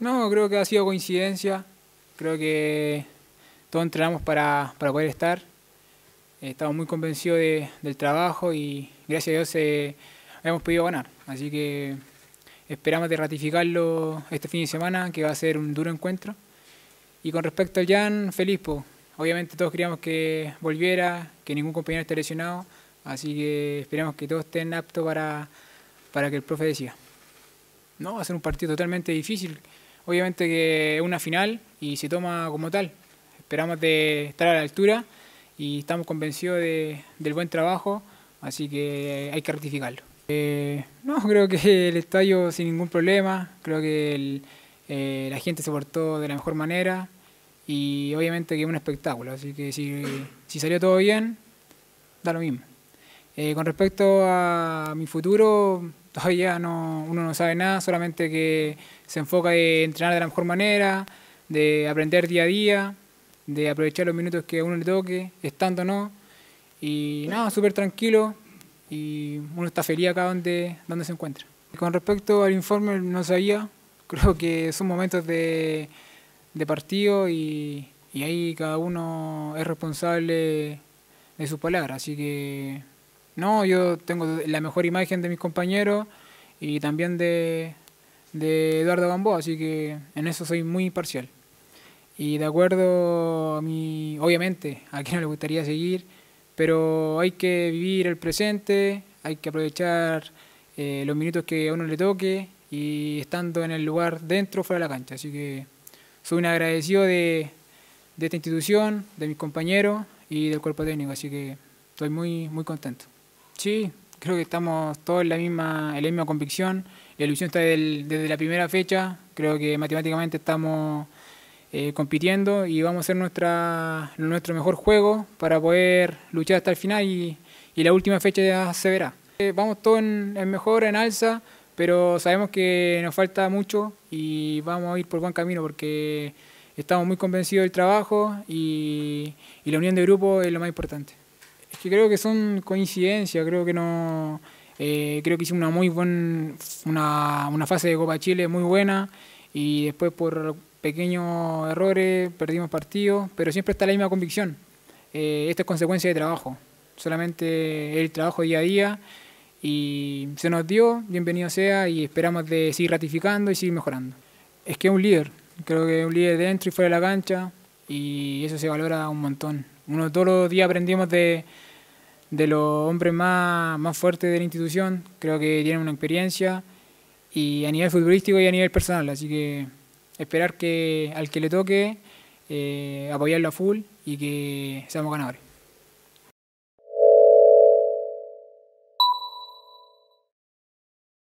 No, creo que ha sido coincidencia. Creo que todos entrenamos para, para poder estar. Estamos muy convencidos del trabajo y gracias a Dios eh, hemos podido ganar. Así que esperamos de ratificarlo este fin de semana, que va a ser un duro encuentro. Y con respecto a Jan, feliz. Obviamente todos queríamos que volviera, que ningún compañero esté lesionado. Así que esperamos que todos estén aptos para, para que el profe decida. No, va a ser un partido totalmente difícil. Obviamente que es una final y se toma como tal. Esperamos de estar a la altura y estamos convencidos del buen trabajo, así que hay que rectificarlo. Eh, no, creo que el estadio sin ningún problema, creo que eh, la gente se portó de la mejor manera y obviamente que es un espectáculo, así que si salió todo bien, da lo mismo. Eh, con respecto a mi futuro, todavía no, uno no sabe nada, solamente que se enfoca en entrenar de la mejor manera, de aprender día a día, de aprovechar los minutos que a uno le toque, estando no. Y nada, súper tranquilo y uno está feliz acá donde, donde se encuentra. Con respecto al informe, no sabía, creo que son momentos de, de partido y, y ahí cada uno es responsable de sus palabras, así que no, yo tengo la mejor imagen de mis compañeros y también de, Eduardo Gamboa, así que en eso soy muy imparcial. Y de acuerdo a mí, obviamente, a quien no le gustaría seguir, pero hay que vivir el presente, hay que aprovechar eh, los minutos que a uno le toque y estando en el lugar dentro fuera de la cancha. Así que soy un agradecido de, de esta institución, de mis compañeros y del cuerpo técnico, así que estoy muy, muy contento. Sí, creo que estamos todos en la misma, en la convicción. La ilusión está desde la primera fecha. Creo que matemáticamente estamos eh, compitiendo y vamos a hacer nuestra, nuestro mejor juego para poder luchar hasta el final y, la última fecha ya se verá. Eh, vamos todos en, en, mejor, en alza, pero sabemos que nos falta mucho y vamos a ir por buen camino porque estamos muy convencidos del trabajo y, y la unión de grupo es lo más importante creo que son coincidencias, creo que no... Eh, creo que hicimos una muy una, fase de Copa Chile muy buena y después por pequeños errores perdimos partidos, pero siempre está la misma convicción. Eh, esta es consecuencia de trabajo, solamente el trabajo día a día y se nos dio, bienvenido sea y esperamos de seguir ratificando y seguir mejorando. Es que es un líder, creo que es un líder dentro y fuera de la cancha y eso se valora un montón. Uno todos los días aprendimos de de los hombres más, fuertes de la institución. Creo que tienen una experiencia y a nivel futbolístico y a nivel personal. Así que esperar que al que le toque, eh, apoyarlo a full y que seamos ganadores.